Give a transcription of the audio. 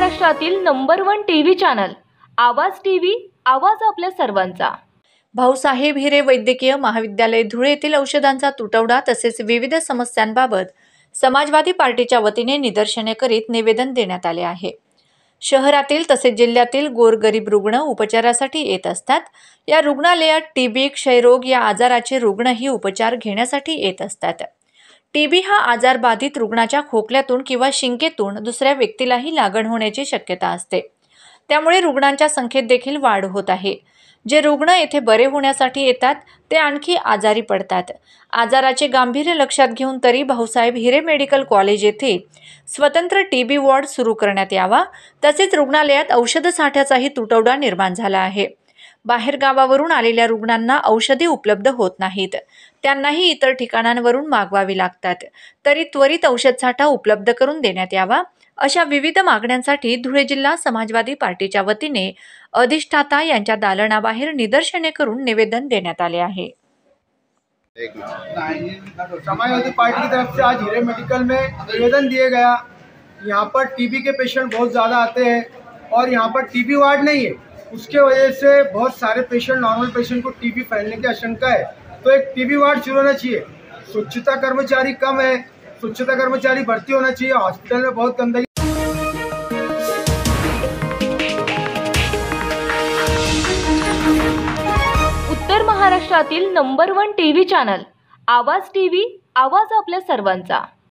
महाराष्ट्रातील number one T V channel Awaaz T V Awaaz आपल्या सर्वांचा भाऊसाहेब हिरे वैद्यकीय महाविद्यालय धुळे येथील औषधांचा तुटवडा तसेच विविध समस्यांबाबत समाजवादी पार्टीच्या वतीने निदर्शने करीत निवेदन देण्यात आले आहे शहरातील तसेच जिल्ह्यातील गोरगरीब रुग्ण उपचारासाठी येत असतात या रुग्णालयात टीबी क्षयरोग या आजाराचे रुग्णही उपचार घेण्यासाठी येत असतात टीबी हा आजार बाधित रुग्णाच्या खोकल्यातून किंवा शिंकेतून दुसऱ्या व्यक्तीलाही लागण होण्याची शक्यता असते त्यामुळे रुग्णांच्या संख्येत देखील वाढ होत आहे जे रुग्ण येथे बरे होण्यासाठी येतात ते आणखी आजारी पडतात आजाराचे गांभीर्य लक्षात घेऊन तरी भाऊसाहेब हिरे मेडिकल कॉलेज येथे स्वतंत्र टी बी वॉर्ड सुरू करण्यात यावा तसेच रुग्णालयात औषध साठ्याचाही तुटवडा निर्माण झाला आहे बाहेरगावावरून आलेल्या रुग्णांना औषधे उपलब्ध होत नाहीत त्यांनाही इतर ठिकाणांवरून मागवावी लागतात तरी त्वरित औषध साठा उपलब्ध करून देण्यात यावा अशा विविध मागण्यांसाठी धुळे जिल्हा समाजवादी पार्टीच्या वतीने अधिष्ठाता यांच्या दालनाबाहेर निदर्शने करून निवेदन देण्यात आले आहे समाजवादी पार्टी की तरफ से आज मेडिकल में निवेदन दिए गया यहाँ पर टीबी के पेशेंट बहुत ज़्यादा आते हैं और यहाँ पर टीबी वार्ड नहीं है उसके वजह से बहुत सारे पेशेंट नॉर्मल पेशेंट को टीबी फैलने की आशंका है तो एक टीबी वार्ड शुरू होना चाहिए स्वच्छता कर्मचारी कम है स्वच्छता कर्मचारी भर्ती होना चाहिए हॉस्पिटल में बहुत गंदगी उत्तर महाराष्ट्रातील number one TV channel Awaaz TV Awaaz आपल्या सर्वांचा